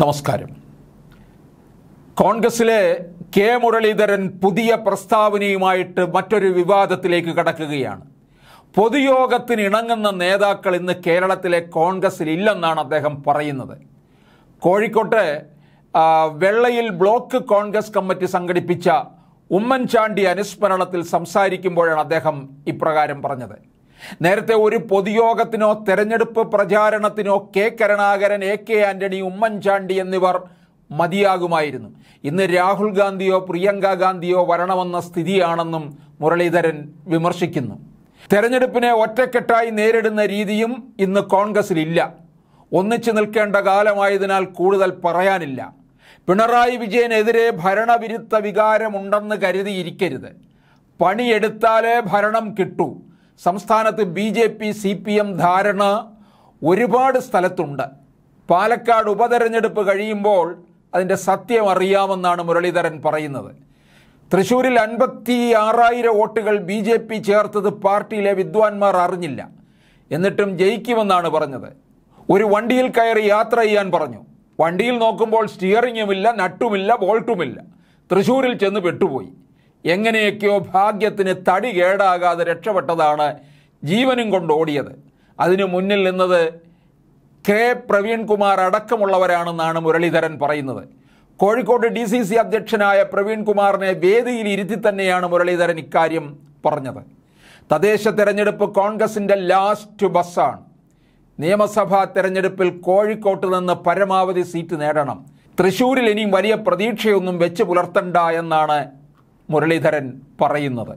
നമസ്കാരം കോൺഗ്രസിലെ കെ മുരളീധരൻ പുതിയ പ്രസ്താവനയുമായിട്ട് മറ്റൊരു വിവാദത്തിലേക്ക് കടക്കുകയാണ് പൊതുയോഗത്തിന് ഇണങ്ങുന്ന നേതാക്കൾ ഇന്ന് കേരളത്തിലെ കോൺഗ്രസിൽ ഇല്ലെന്നാണ് അദ്ദേഹം പറയുന്നത് കോഴിക്കോട്ട് വെള്ളയിൽ ബ്ലോക്ക് കോൺഗ്രസ് കമ്മിറ്റി സംഘടിപ്പിച്ച ഉമ്മൻചാണ്ടി അനുസ്മരണത്തിൽ സംസാരിക്കുമ്പോഴാണ് അദ്ദേഹം ഇപ്രകാരം പറഞ്ഞത് നേരത്തെ ഒരു പൊതുയോഗത്തിനോ തെരഞ്ഞെടുപ്പ് പ്രചാരണത്തിനോ കെ കരുണാകരൻ എ കെ ആന്റണി ഉമ്മൻചാണ്ടി എന്നിവർ മതിയാകുമായിരുന്നു ഇന്ന് രാഹുൽ ഗാന്ധിയോ പ്രിയങ്ക ഗാന്ധിയോ വരണമെന്ന സ്ഥിതിയാണെന്നും മുരളീധരൻ വിമർശിക്കുന്നു തെരഞ്ഞെടുപ്പിനെ ഒറ്റക്കെട്ടായി നേരിടുന്ന രീതിയും ഇന്ന് കോൺഗ്രസിലില്ല ഒന്നിച്ചു നിൽക്കേണ്ട കാലമായതിനാൽ കൂടുതൽ പറയാനില്ല പിണറായി വിജയനെതിരെ ഭരണവിരുദ്ധ വികാരമുണ്ടെന്ന് കരുതിയിരിക്കരുത് പണിയെടുത്താലേ ഭരണം കിട്ടൂ സംസ്ഥാനത്ത് B J P C P M ധാരണ ഒരുപാട് സ്ഥലത്തുണ്ട് പാലക്കാട് ഉപതെരഞ്ഞെടുപ്പ് കഴിയുമ്പോൾ അതിൻ്റെ സത്യം അറിയാമെന്നാണ് മുരളീധരൻ പറയുന്നത് തൃശ്ശൂരിൽ അൻപത്തി ആറായിരം വോട്ടുകൾ ബി ജെ പി ചേർത്തത് പാർട്ടിയിലെ വിദ്വാൻമാർ അറിഞ്ഞില്ല എന്നിട്ടും ജയിക്കുമെന്നാണ് പറഞ്ഞത് ഒരു വണ്ടിയിൽ കയറി യാത്ര ചെയ്യാൻ പറഞ്ഞു വണ്ടിയിൽ നോക്കുമ്പോൾ സ്റ്റിയറിങ്ങുമില്ല നട്ടുമില്ല ബോൾട്ടുമില്ല തൃശ്ശൂരിൽ ചെന്ന് പെട്ടുപോയി എങ്ങനെയൊക്കെയോ ഭാഗ്യത്തിന് തടി കേടാകാതെ രക്ഷപ്പെട്ടതാണ് ജീവനും കൊണ്ട് ഓടിയത് അതിനു മുന്നിൽ നിന്നത് കെ പ്രവീൺകുമാർ അടക്കമുള്ളവരാണെന്നാണ് മുരളീധരൻ പറയുന്നത് കോഴിക്കോട് ഡി സി സി അധ്യക്ഷനായ പ്രവീൺകുമാറിനെ വേദിയിൽ ഇരുത്തി തന്നെയാണ് മുരളീധരൻ ഇക്കാര്യം പറഞ്ഞത് തദ്ദേശ തെരഞ്ഞെടുപ്പ് കോൺഗ്രസിൻ്റെ ലാസ്റ്റ് ബസ്സാണ് നിയമസഭാ തെരഞ്ഞെടുപ്പിൽ കോഴിക്കോട്ട് നിന്ന് പരമാവധി സീറ്റ് നേടണം തൃശൂരിൽ ഇനിയും വലിയ പ്രതീക്ഷയൊന്നും വെച്ച് പുലർത്തണ്ട എന്നാണ് മുരളീധരൻ പറയുന്നത്